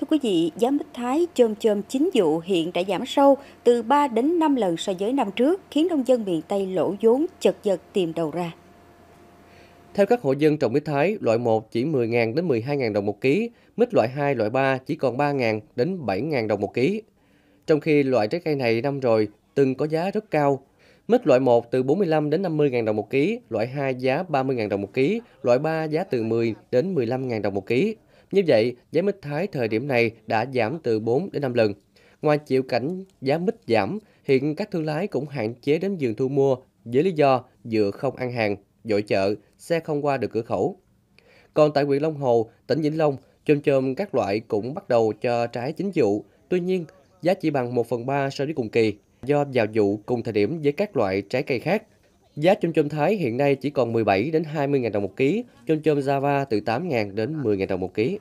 Thưa quý vị, giá mít Thái chôm chôm chính vụ hiện đã giảm sâu từ 3 đến 5 lần so với năm trước, khiến nông dân miền Tây lỗ vốn chật vật tìm đầu ra. Theo các hộ dân trồng mít Thái, loại 1 chỉ 10.000 đến 12.000 đồng một ký, mít loại 2, loại 3 chỉ còn 3.000 đến 7.000 đồng một ký. Trong khi loại trái cây này năm rồi từng có giá rất cao. Mít loại 1 từ 45 đến 50.000 đồng một ký, loại 2 giá 30.000 đồng một ký, loại 3 giá từ 10 đến 15.000 đồng một ký. Như vậy, giá mít Thái thời điểm này đã giảm từ 4 đến 5 lần. Ngoài chịu cảnh giá mít giảm, hiện các thương lái cũng hạn chế đến vườn thu mua với lý do dựa không ăn hàng, dội chợ, xe không qua được cửa khẩu. Còn tại huyện Long Hồ, tỉnh Vĩnh Long, chôm chôm các loại cũng bắt đầu cho trái chính vụ. Tuy nhiên, giá chỉ bằng 1 phần 3 so với cùng kỳ, do vào vụ cùng thời điểm với các loại trái cây khác – Giá chôm chôm Thái hiện nay chỉ còn 17 đến 20.000 đồng một ký, chôm chôm Java từ 8.000 đến 10.000 đồng một ký.